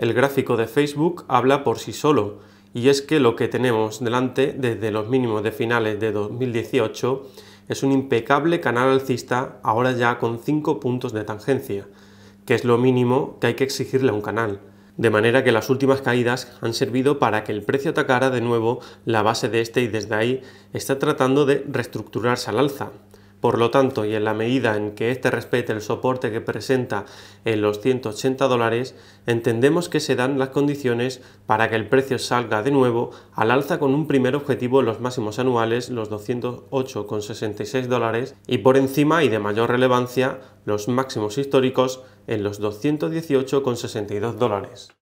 El gráfico de Facebook habla por sí solo, y es que lo que tenemos delante desde los mínimos de finales de 2018 es un impecable canal alcista ahora ya con 5 puntos de tangencia, que es lo mínimo que hay que exigirle a un canal. De manera que las últimas caídas han servido para que el precio atacara de nuevo la base de este y desde ahí está tratando de reestructurarse al alza, por lo tanto, y en la medida en que éste respete el soporte que presenta en los 180 dólares, entendemos que se dan las condiciones para que el precio salga de nuevo al alza con un primer objetivo en los máximos anuales, los 208,66 dólares, y por encima y de mayor relevancia, los máximos históricos en los 218,62 dólares.